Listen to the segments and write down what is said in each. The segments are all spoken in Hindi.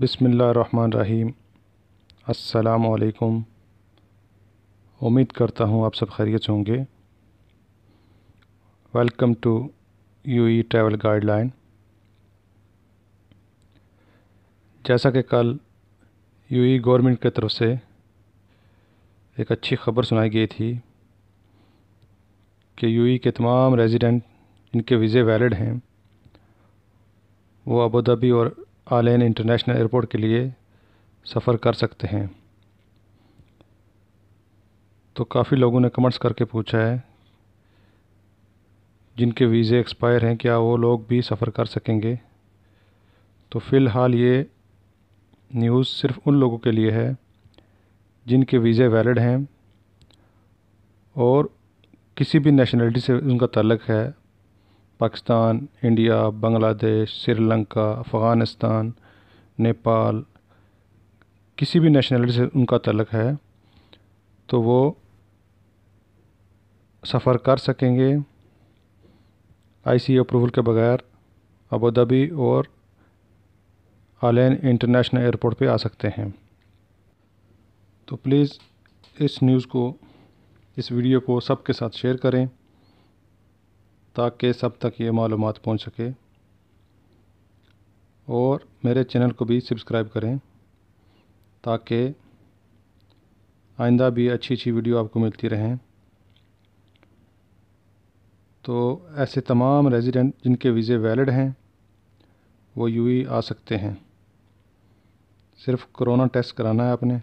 बसमीम अल्लाम उम्मीद करता हूँ आप सब खैरियत होंगे welcome to UAE travel guideline जैसा कि कल यूई गवर्नमेंट की तरफ से एक अच्छी खबर सुनाई गई थी कि यूई के तमाम रेजिडेंट इनके वीज़े वैलिड हैं वो अबू धाबी और आलेन इंटरनेशनल एयरपोर्ट के लिए सफ़र कर सकते हैं तो काफ़ी लोगों ने कमेंट्स करके पूछा है जिनके वीज़े एक्सपायर हैं क्या वो लोग भी सफ़र कर सकेंगे तो फ़िलहाल ये न्यूज़ सिर्फ़ उन लोगों के लिए है जिनके वीज़े वैलिड हैं और किसी भी नेशनलिटी से उनका तलक है पाकिस्तान इंडिया बांग्लादेश श्रीलंका अफ़गानिस्तान नेपाल किसी भी नेशनलिटी से उनका तलक है तो वो सफ़र कर सकेंगे आईसी अप्रूवल के बगैर अबू धाबी और आलैन इंटरनेशनल एयरपोर्ट पे आ सकते हैं तो प्लीज़ इस न्यूज़ को इस वीडियो को सबके साथ शेयर करें ताकि सब तक ये मालूम पहुँच सके और मेरे चैनल को भी सब्सक्राइब करें ताकि आइंदा भी अच्छी अच्छी वीडियो आपको मिलती रहें तो ऐसे तमाम रेजिडेंट जिनके वीज़े वैलिड हैं वो ही आ सकते हैं सिर्फ कोरोना टेस्ट कराना है आपने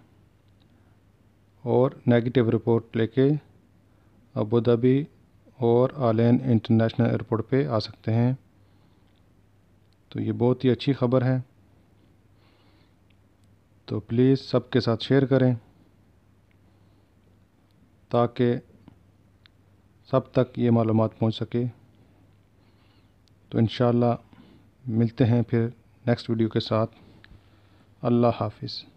और नेगेटिव रिपोर्ट लेके अबू धाबी और आलैन इंटरनेशनल एयरपोर्ट पे आ सकते हैं तो ये बहुत ही अच्छी ख़बर है तो प्लीज़ सबके साथ शेयर करें ताकि सब तक ये मालूम पहुंच सके तो इन मिलते हैं फिर नेक्स्ट वीडियो के साथ अल्लाह हाफिज़